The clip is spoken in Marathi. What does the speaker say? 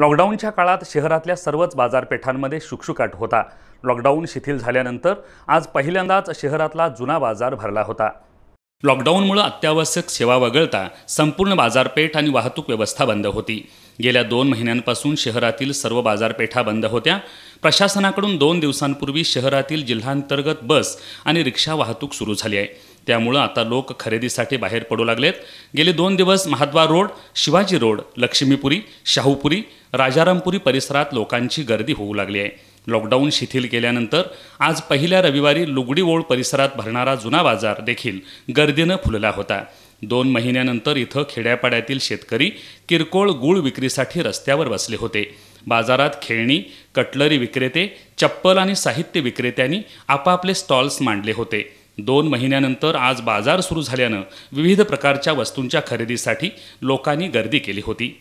लॉकडाऊनच्या काळात शहरातल्या सर्वच बाजारपेठांमध्ये शुकशुकाट होता लॉकडाऊन शिथिल झाल्यानंतर आज पहिल्यांदाच शहरातला जुना बाजार भरला होता लॉकडाऊनमुळे अत्यावश्यक सेवा वगळता संपूर्ण बाजारपेठ आणि वाहतूक व्यवस्था बंद होती गेल्या दोन महिन्यांपासून शहरातील सर्व बाजारपेठा बंद होत्या प्रशासनाकडून दोन दिवसांपूर्वी शहरातील जिल्हांतर्गत बस आणि रिक्षा वाहतूक सुरू झाली आहे त्यामुळं आता लोक खरेदीसाठी बाहेर पडू लागलेत गेले दोन दिवस महाद्वार रोड शिवाजी रोड लक्ष्मीपुरी शाहूपुरी राजारामपुरी परिसरात लोकांची गर्दी होऊ लागली आहे लॉकडाऊन शिथिल केल्यानंतर आज पहिल्या रविवारी लुगडीओळ परिसरात भरणारा जुना बाजार देखील गर्दीनं फुलला होता दोन महिन्यानंतर इथं खेड्यापाड्यातील शेतकरी किरकोळ गूळ विक्रीसाठी रस्त्यावर बसले होते बाजारात खेळणी कटलरी विक्रेते चप्पल आणि साहित्य विक्रेत्यांनी आपापले स्टॉल्स मांडले होते दोन महिन्यानंतर आज बाजार सुरू झाल्यानं विविध प्रकारच्या वस्तूंच्या खरेदीसाठी लोकांनी गर्दी केली होती